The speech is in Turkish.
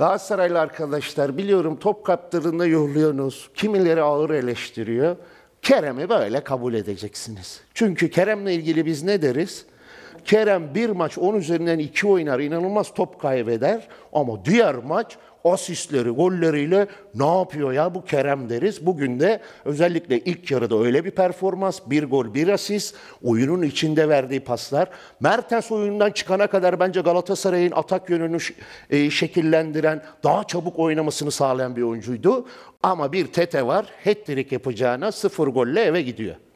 Galatasaraylı arkadaşlar biliyorum top kaptırında yoruluyorsunuz. Kimileri ağır eleştiriyor. Kerem'i böyle kabul edeceksiniz. Çünkü Kerem'le ilgili biz ne deriz? Kerem bir maç 10 üzerinden 2 oynar. inanılmaz top kaybeder. Ama diğer maç asistleri, golleriyle ne yapıyor ya bu Kerem deriz. Bugün de özellikle ilk yarıda öyle bir performans. Bir gol, bir asist. Oyunun içinde verdiği paslar. Mertens oyundan çıkana kadar bence Galatasaray'ın atak yönünü e, şekillendiren, daha çabuk oynamasını sağlayan bir oyuncuydu. Ama bir Tete var. hat yapacağına sıfır golle eve gidiyor.